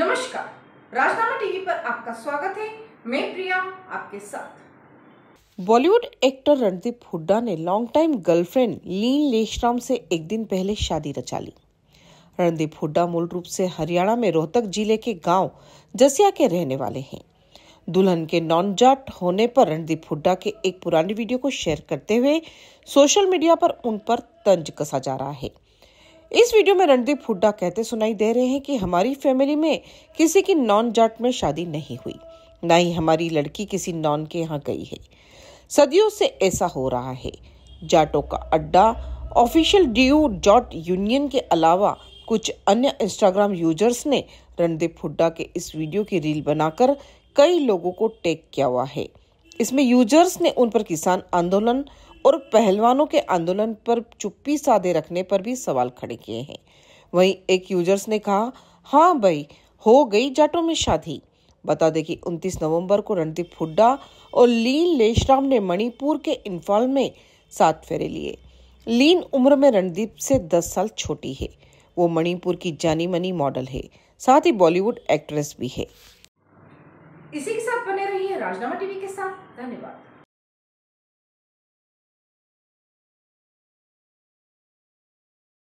नमस्कार राजनामा टीवी पर आपका स्वागत है मैं प्रिया आपके साथ बॉलीवुड एक्टर रणदीप हुड्डा ने long time girlfriend Lin Laishram से एक दिन पहले शादी रचा ली रणदीप हुड्डा मूल रूप से हरियाणा में रोहतक जिले के गांव जसिया के रहने वाले हैं दुल्हन के नॉन जाट होने पर रणदीप हुड्डा के एक पुराने वीडियो को शेयर करते हुए सोशल मीडिया पर उन पर तंज कसा जा रहा है इस वीडियो में रणदीप हुड्डा कहते सुनाई दे रहे हैं कि हमारी फैमिली में किसी की नॉन जाट में शादी नहीं हुई ना ही हमारी लड़की किसी नॉन के यहाँ गई है सदियों से ऐसा हो रहा है जाटों का अड्डा ऑफिशियल ड्यू जॉट यूनियन के अलावा कुछ अन्य इंस्टाग्राम यूजर्स ने रणदीप हुड्डा के इस वीडियो की रील बनाकर कई लोगों को टैग किया हुआ है इसमें यूजर्स ने उन पर किसान आंदोलन और पहलवानों के आंदोलन पर चुप्पी साधे रखने पर भी सवाल खड़े किए हैं वहीं एक यूजर्स ने कहा हाँ भाई हो गई जाटों में शादी बता दें कि 29 नवंबर को रणदीप हुड्डा और लीन लेशराम ने मणिपुर के इंफाल में सात फेरे लिए लीन उम्र में रणदीप से 10 साल छोटी है वो मणिपुर की जानी मनी मॉडल है साथ ही बॉलीवुड एक्ट्रेस भी है इसी के साथ बने रहिए राजनामा टीवी के साथ धन्यवाद